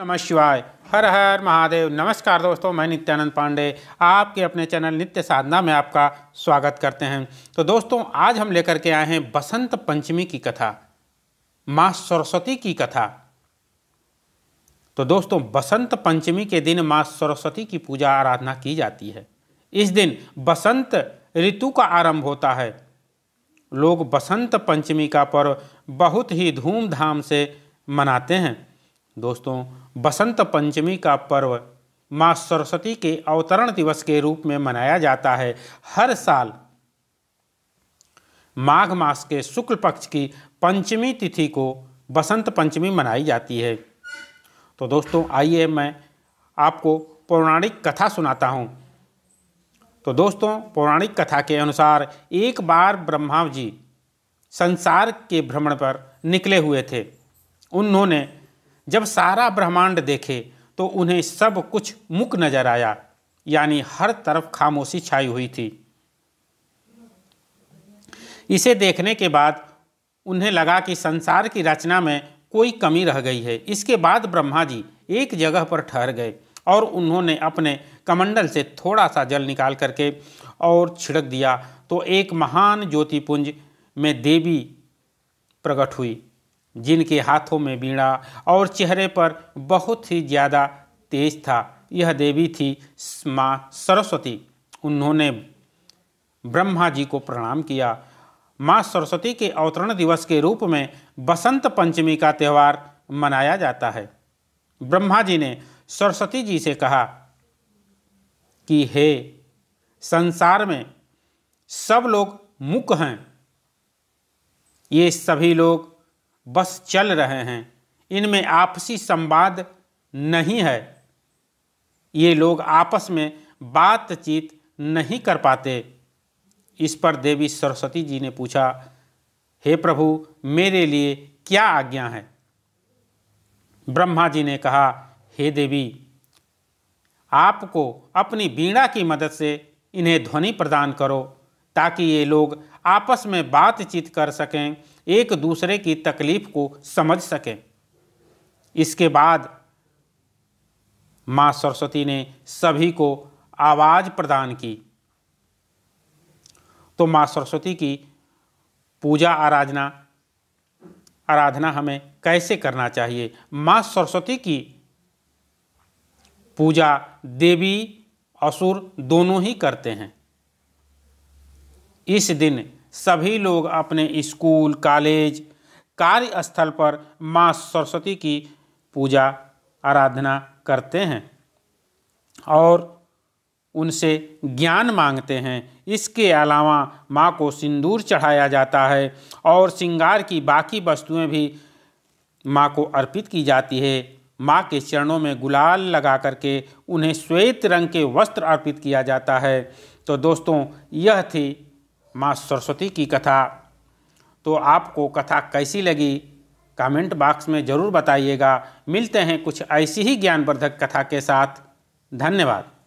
नमः शिवाय हर हर महादेव नमस्कार दोस्तों मैं नित्यानंद पांडे आपके अपने चैनल नित्य साधना में आपका स्वागत करते हैं तो दोस्तों आज हम लेकर के आए हैं बसंत पंचमी की कथा माँ सरस्वती की कथा तो दोस्तों बसंत पंचमी के दिन माँ सरस्वती की पूजा आराधना की जाती है इस दिन बसंत ऋतु का आरंभ होता है लोग बसंत पंचमी का पर्व बहुत ही धूमधाम से मनाते हैं दोस्तों बसंत पंचमी का पर्व माँ सरस्वती के अवतरण दिवस के रूप में मनाया जाता है हर साल माघ मास के शुक्ल पक्ष की पंचमी तिथि को बसंत पंचमी मनाई जाती है तो दोस्तों आइए मैं आपको पौराणिक कथा सुनाता हूँ तो दोस्तों पौराणिक कथा के अनुसार एक बार ब्रह्मा जी संसार के भ्रमण पर निकले हुए थे उन्होंने जब सारा ब्रह्मांड देखे तो उन्हें सब कुछ मुक नजर आया यानी हर तरफ खामोशी छाई हुई थी इसे देखने के बाद उन्हें लगा कि संसार की रचना में कोई कमी रह गई है इसके बाद ब्रह्मा जी एक जगह पर ठहर गए और उन्होंने अपने कमंडल से थोड़ा सा जल निकाल करके और छिड़क दिया तो एक महान ज्योतिपुंज में देवी प्रकट हुई जिनके हाथों में बीड़ा और चेहरे पर बहुत ही ज़्यादा तेज था यह देवी थी माँ सरस्वती उन्होंने ब्रह्मा जी को प्रणाम किया माँ सरस्वती के अवतरण दिवस के रूप में बसंत पंचमी का त्यौहार मनाया जाता है ब्रह्मा जी ने सरस्वती जी से कहा कि हे संसार में सब लोग मुक हैं ये सभी लोग बस चल रहे हैं इनमें आपसी संवाद नहीं है ये लोग आपस में बातचीत नहीं कर पाते इस पर देवी सरस्वती जी ने पूछा हे प्रभु मेरे लिए क्या आज्ञा है ब्रह्मा जी ने कहा हे देवी आपको अपनी बीणा की मदद से इन्हें ध्वनि प्रदान करो ताकि ये लोग आपस में बातचीत कर सकें एक दूसरे की तकलीफ को समझ सकें इसके बाद माँ सरस्वती ने सभी को आवाज़ प्रदान की तो माँ सरस्वती की पूजा आराधना आराधना हमें कैसे करना चाहिए माँ सरस्वती की पूजा देवी असुर दोनों ही करते हैं इस दिन सभी लोग अपने स्कूल कॉलेज कार्यस्थल पर माँ सरस्वती की पूजा आराधना करते हैं और उनसे ज्ञान मांगते हैं इसके अलावा माँ को सिंदूर चढ़ाया जाता है और श्रृंगार की बाकी वस्तुएं भी माँ को अर्पित की जाती है माँ के चरणों में गुलाल लगा करके उन्हें श्वेत रंग के वस्त्र अर्पित किया जाता है तो दोस्तों यह थी माँ सरस्वती की कथा तो आपको कथा कैसी लगी कमेंट बॉक्स में ज़रूर बताइएगा मिलते हैं कुछ ऐसी ही ज्ञानवर्धक कथा के साथ धन्यवाद